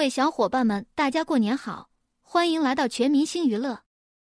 各位小伙伴们，大家过年好！欢迎来到全明星娱乐。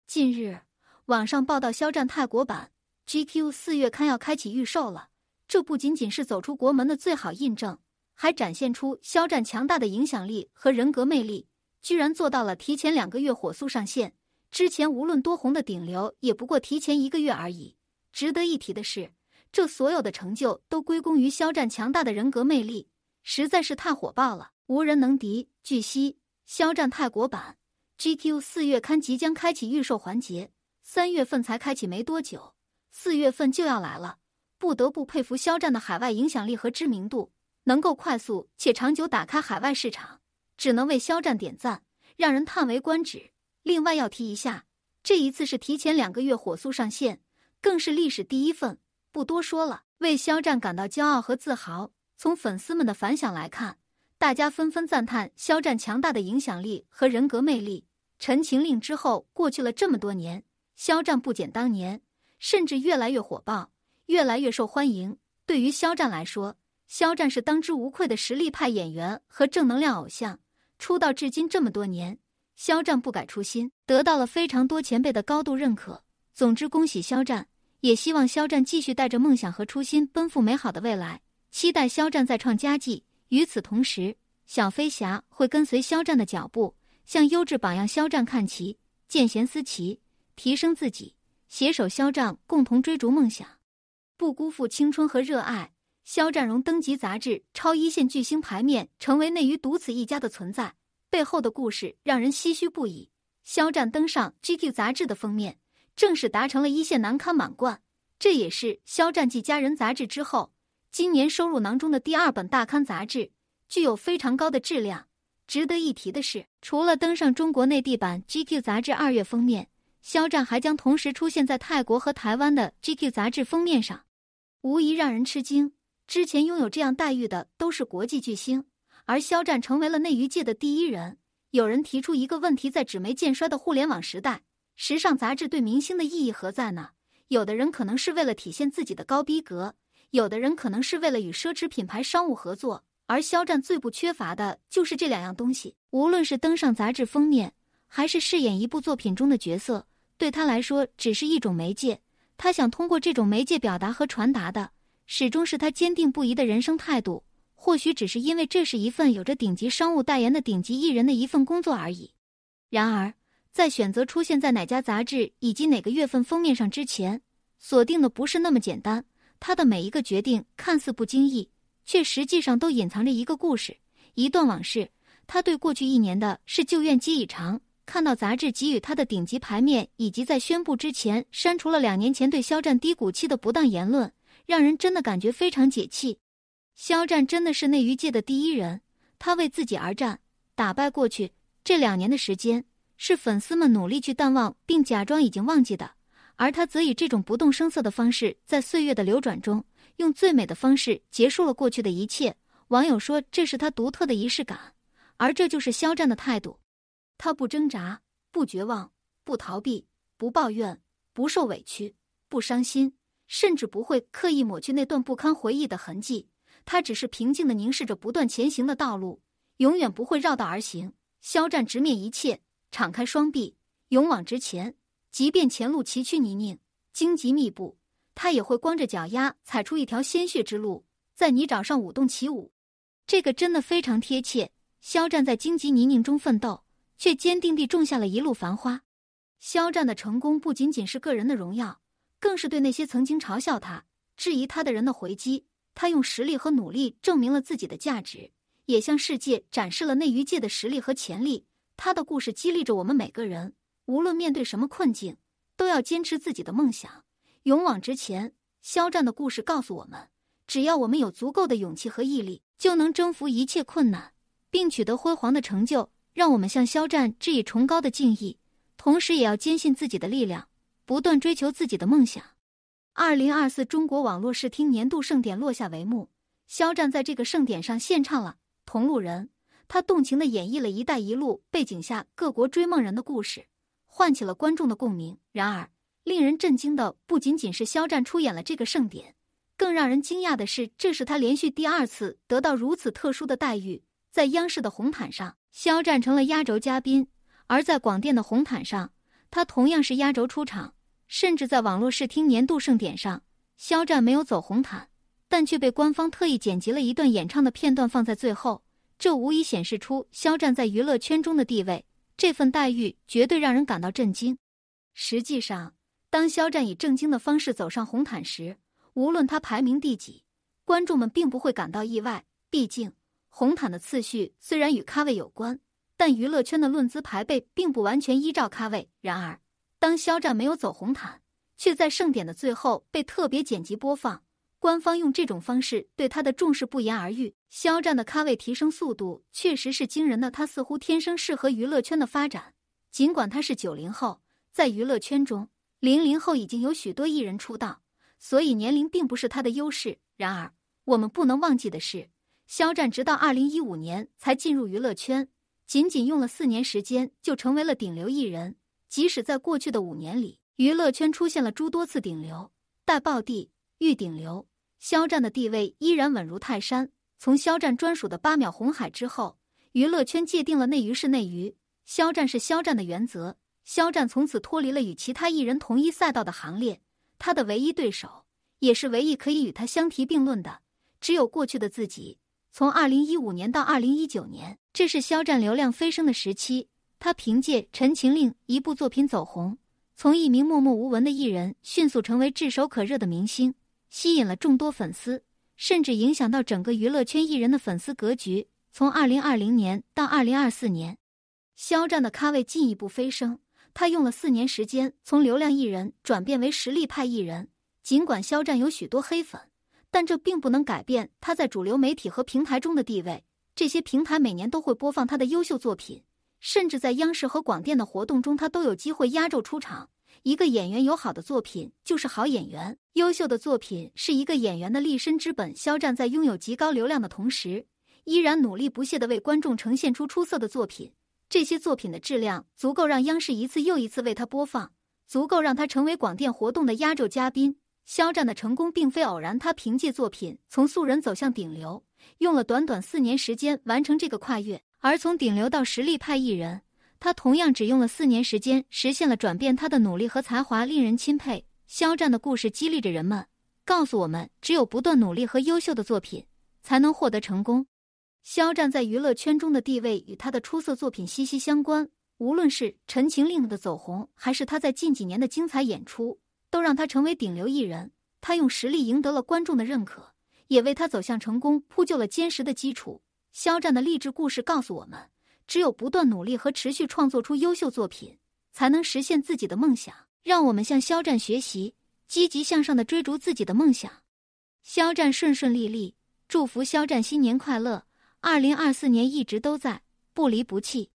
近日，网上报道肖战泰国版 GQ 四月刊要开启预售了，这不仅仅是走出国门的最好印证，还展现出肖战强大的影响力和人格魅力，居然做到了提前两个月火速上线。之前无论多红的顶流，也不过提前一个月而已。值得一提的是，这所有的成就都归功于肖战强大的人格魅力，实在是太火爆了。无人能敌。据悉，肖战泰国版《GQ》四月刊即将开启预售环节，三月份才开启没多久，四月份就要来了。不得不佩服肖战的海外影响力和知名度，能够快速且长久打开海外市场，只能为肖战点赞，让人叹为观止。另外要提一下，这一次是提前两个月火速上线，更是历史第一份，不多说了，为肖战感到骄傲和自豪。从粉丝们的反响来看。大家纷纷赞叹肖战强大的影响力和人格魅力，《陈情令》之后过去了这么多年，肖战不减当年，甚至越来越火爆，越来越受欢迎。对于肖战来说，肖战是当之无愧的实力派演员和正能量偶像。出道至今这么多年，肖战不改初心，得到了非常多前辈的高度认可。总之，恭喜肖战，也希望肖战继续带着梦想和初心奔赴美好的未来，期待肖战再创佳绩。与此同时，小飞侠会跟随肖战的脚步，向优质榜样肖战看齐，见贤思齐，提升自己，携手肖战共同追逐梦想，不辜负青春和热爱。肖战荣登级杂志超一线巨星牌面，成为内娱独此一家的存在，背后的故事让人唏嘘不已。肖战登上 GQ 杂志的封面，正式达成了一线男刊满贯，这也是肖战继《佳人》杂志之后。今年收入囊中的第二本大刊杂志，具有非常高的质量。值得一提的是，除了登上中国内地版《GQ》杂志二月封面，肖战还将同时出现在泰国和台湾的《GQ》杂志封面上，无疑让人吃惊。之前拥有这样待遇的都是国际巨星，而肖战成为了内娱界的第一人。有人提出一个问题：在纸媒渐衰的互联网时代，时尚杂志对明星的意义何在呢？有的人可能是为了体现自己的高逼格。有的人可能是为了与奢侈品牌商务合作，而肖战最不缺乏的就是这两样东西。无论是登上杂志封面，还是饰演一部作品中的角色，对他来说只是一种媒介。他想通过这种媒介表达和传达的，始终是他坚定不移的人生态度。或许只是因为这是一份有着顶级商务代言的顶级艺人的一份工作而已。然而，在选择出现在哪家杂志以及哪个月份封面上之前，锁定的不是那么简单。他的每一个决定看似不经意，却实际上都隐藏着一个故事、一段往事。他对过去一年的是旧怨积已长，看到杂志给予他的顶级牌面，以及在宣布之前删除了两年前对肖战低谷期的不当言论，让人真的感觉非常解气。肖战真的是内娱界的第一人，他为自己而战，打败过去这两年的时间，是粉丝们努力去淡忘并假装已经忘记的。而他则以这种不动声色的方式，在岁月的流转中，用最美的方式结束了过去的一切。网友说，这是他独特的仪式感，而这就是肖战的态度。他不挣扎，不绝望，不逃避，不抱怨，不受委屈，不伤心，甚至不会刻意抹去那段不堪回忆的痕迹。他只是平静地凝视着不断前行的道路，永远不会绕道而行。肖战直面一切，敞开双臂，勇往直前。即便前路崎岖泥泞、荆棘密布，他也会光着脚丫踩出一条鲜血之路，在泥沼上舞动起舞。这个真的非常贴切。肖战在荆棘泥泞中奋斗，却坚定地种下了一路繁花。肖战的成功不仅仅是个人的荣耀，更是对那些曾经嘲笑他、质疑他的人的回击。他用实力和努力证明了自己的价值，也向世界展示了内娱界的实力和潜力。他的故事激励着我们每个人。无论面对什么困境，都要坚持自己的梦想，勇往直前。肖战的故事告诉我们，只要我们有足够的勇气和毅力，就能征服一切困难，并取得辉煌的成就。让我们向肖战致以崇高的敬意，同时也要坚信自己的力量，不断追求自己的梦想。二零二四中国网络视听年度盛典落下帷幕，肖战在这个盛典上献唱了《同路人》，他动情地演绎了一带一路背景下各国追梦人的故事。唤起了观众的共鸣。然而，令人震惊的不仅仅是肖战出演了这个盛典，更让人惊讶的是，这是他连续第二次得到如此特殊的待遇。在央视的红毯上，肖战成了压轴嘉宾；而在广电的红毯上，他同样是压轴出场。甚至在网络视听年度盛典上，肖战没有走红毯，但却被官方特意剪辑了一段演唱的片段放在最后。这无疑显示出肖战在娱乐圈中的地位。这份待遇绝对让人感到震惊。实际上，当肖战以正经的方式走上红毯时，无论他排名第几，观众们并不会感到意外。毕竟，红毯的次序虽然与咖位有关，但娱乐圈的论资排辈并不完全依照咖位。然而，当肖战没有走红毯，却在盛典的最后被特别剪辑播放。官方用这种方式对他的重视不言而喻。肖战的咖位提升速度确实是惊人的，他似乎天生适合娱乐圈的发展。尽管他是九零后，在娱乐圈中零零后已经有许多艺人出道，所以年龄并不是他的优势。然而，我们不能忘记的是，肖战直到二零一五年才进入娱乐圈，仅仅用了四年时间就成为了顶流艺人。即使在过去的五年里，娱乐圈出现了诸多次顶流、戴爆、地玉顶流。肖战的地位依然稳如泰山。从肖战专属的八秒红海之后，娱乐圈界定了内娱是内娱，肖战是肖战的原则。肖战从此脱离了与其他艺人同一赛道的行列。他的唯一对手，也是唯一可以与他相提并论的，只有过去的自己。从二零一五年到二零一九年，这是肖战流量飞升的时期。他凭借《陈情令》一部作品走红，从一名默默无闻的艺人迅速成为炙手可热的明星。吸引了众多粉丝，甚至影响到整个娱乐圈艺人的粉丝格局。从二零二零年到二零二四年，肖战的咖位进一步飞升。他用了四年时间，从流量艺人转变为实力派艺人。尽管肖战有许多黑粉，但这并不能改变他在主流媒体和平台中的地位。这些平台每年都会播放他的优秀作品，甚至在央视和广电的活动中，他都有机会压轴出场。一个演员有好的作品就是好演员，优秀的作品是一个演员的立身之本。肖战在拥有极高流量的同时，依然努力不懈地为观众呈现出出色的作品。这些作品的质量足够让央视一次又一次为他播放，足够让他成为广电活动的压轴嘉宾。肖战的成功并非偶然，他凭借作品从素人走向顶流，用了短短四年时间完成这个跨越，而从顶流到实力派艺人。他同样只用了四年时间实现了转变，他的努力和才华令人钦佩。肖战的故事激励着人们，告诉我们只有不断努力和优秀的作品才能获得成功。肖战在娱乐圈中的地位与他的出色作品息息相关，无论是《陈情令》的走红，还是他在近几年的精彩演出，都让他成为顶流艺人。他用实力赢得了观众的认可，也为他走向成功铺就了坚实的基础。肖战的励志故事告诉我们。只有不断努力和持续创作出优秀作品，才能实现自己的梦想。让我们向肖战学习，积极向上的追逐自己的梦想。肖战顺顺利利，祝福肖战新年快乐！二零二四年一直都在，不离不弃。